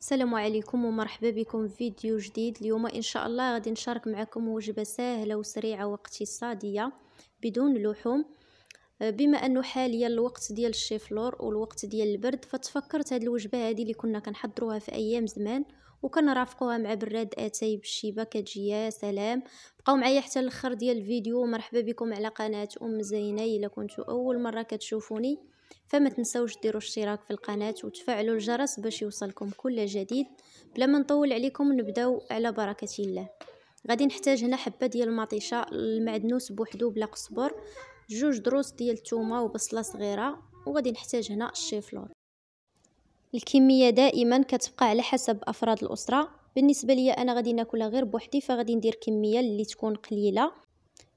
السلام عليكم ومرحبا بكم في فيديو جديد اليوم ان شاء الله غادي نشارك معكم وجبه سهله وسريعه واقتصاديه بدون لحوم آه، بما انه حاليا الوقت ديال الشيفلور والوقت ديال البرد فتفكرت هاد الوجبه هادي اللي كنا كنحضروها في ايام زمان وكنرافقوها مع براد اتاي بالشيبه كتجي يا سلام بقاو معايا حتى الاخر ديال الفيديو مرحبا بكم على قناه ام زينه الا كنتو اول مره كتشوفوني فما تنسوش ديروا اشتراك في القناة وتفعلوا الجرس باش يوصلكم كل جديد بلا ما نطول عليكم نبداو على بركة الله غادي نحتاج هنا حبة ديال المطيشة المعدنوس بوحدو بلا قصبر جوج دروس ديال الثومه وبصله صغيره وغادي نحتاج هنا الشيفلور الكميه دائما كتبقى على حسب افراد الاسره بالنسبه ليا انا غادي ناكلها غير بوحدي فغادي ندير كميه اللي تكون قليله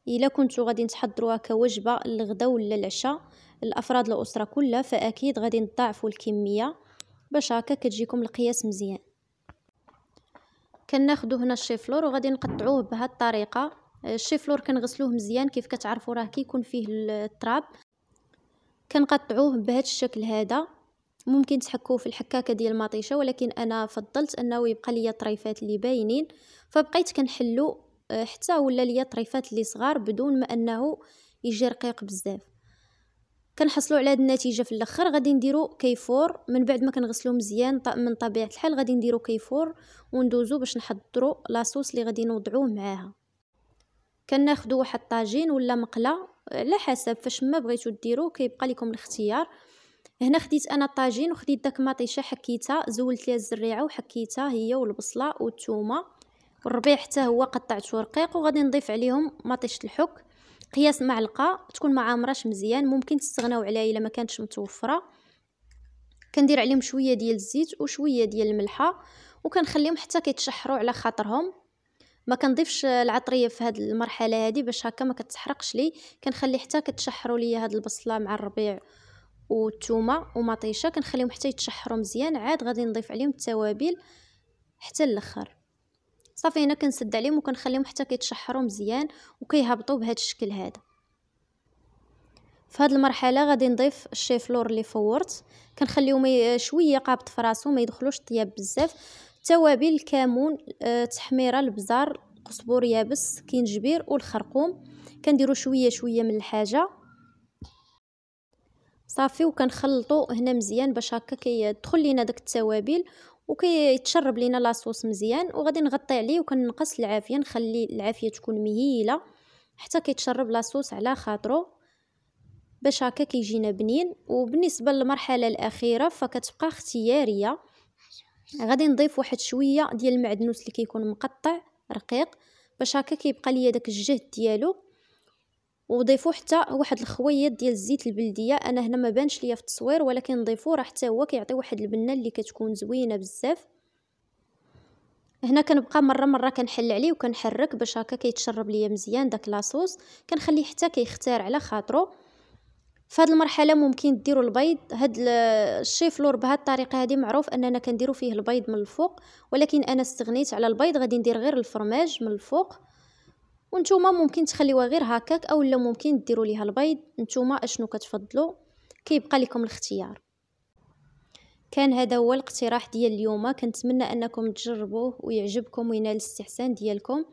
الا كنتو غادي تحضروها كوجبه للغدا ولا العشاء الافراد الاسره كلها فاكيد غادي نضاعفوا الكميه باش هكا كتجيكم القياس مزيان كناخذوا هنا الشيفلور وغادي نقطعوه بهذه الطريقه الشيفلور كنغسلوه مزيان كيف كتعرفوا راه كيكون فيه التراب كنقطعوه بهذا الشكل هذا ممكن تحكوه في الحكاكه ديال المطيشه ولكن انا فضلت انه يبقى ليا طريفات اللي باينين فبقيت كنحلو حتى ولا ليا طريفات اللي صغار بدون ما انه يجي رقيق بزاف كنحصلوا على هذه النتيجه في الاخر غادي نديرو كيفور من بعد ما كنغسلو مزيان من طبيعه الحال غادي نديرو كيفور وندوزو باش نحضرو لاصوص اللي غادي نوضعوه معاها كناخدو واحد الطاجين ولا مقله على حسب فاش ما بغيتو ديرو كيبقى لكم الاختيار هنا خديت انا الطاجين وخديت داك مطيشه حكيتها زولت ليها الزريعه وحكيتها هي والبصله والثومه والربيع حتى هو قطعته رقيق وغادي نضيف عليهم مطيشه الحك قياس معلقه تكون ما عامراش مزيان ممكن تستغناو عليها الا ما كانتش متوفره كندير عليهم شويه ديال الزيت وشويه ديال الملحه وكنخليهم حتى كيتشحروا على خاطرهم ما كنضيفش العطريه في هذه المرحله هذه باش هكا ما كتحرقش لي كنخلي حتى كتشحروا لي هاد البصله مع الربيع والثومه ومطيشه كنخليهم حتى يتشحروا مزيان عاد غادي نضيف عليهم التوابل حتى الاخر صافي هنا كنسد عليهم وكنخليهم حتى كيتشحروا مزيان وكيهبطوا بهذا الشكل هذا في هذه المرحله غادي نضيف الشيفلور اللي فورت مي... شويه قابط في راسه ما يدخلوش طياب بزاف توابل الكمون آه، تحميره البزار قزبور يابس كينجبير والخرقوم كنديروا شويه شويه من الحاجه صافي وكنخلطوا هنا مزيان باش هكا كيدخل لينا داك التوابل وكيتشرب لينا لاصوص مزيان وغادي نغطي عليه وكننقص العافيه نخلي العافيه تكون مهيله حتى كيتشرب لاصوص على خاطرو باش هكا كيجينا بنين وبالنسبه للمرحله الاخيره فكتبقى اختياريه غادي نضيف واحد شويه ديال المعدنوس اللي كيكون مقطع رقيق باش هكا كيبقى ليا داك الجهد ديالو وضيفوا حتى واحد الخويط ديال الزيت البلديه انا هنا ما بانش ليا في التصوير ولكن ضيفوا راه حتى هو كيعطي واحد البنه اللي كتكون زوينه بزاف هنا كنبقى مره مره كنحل عليه وكنحرك باش هكا كيتشرب ليا مزيان داك لاصوص كنخليه حتى كيختار على خاطرو فهاد المرحله ممكن ديروا البيض هاد الشيفلور بهاد الطريقه هادي معروف اننا كنديروا فيه البيض من الفوق ولكن انا استغنيت على البيض غادي ندير غير الفرماج من الفوق وانتوما ممكن تخليوها غير هكاك اولا ممكن ديروا ليها البيض نتوما اشنو كتفضلوا كيبقى لكم الاختيار كان هذا هو الاقتراح ديال اليوم كنتمنى انكم تجربوه ويعجبكم وينال الاستحسان ديالكم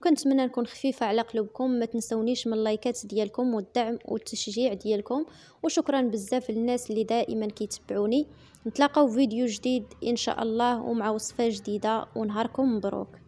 وكنتمنى نكون خفيفه على قلوبكم ما تنسونيش من اللايكات ديالكم والدعم والتشجيع ديالكم وشكرا بزاف للناس اللي دائما كيتبعوني نتلاقاو فيديو جديد ان شاء الله ومع وصفه جديده ونهاركم مبروك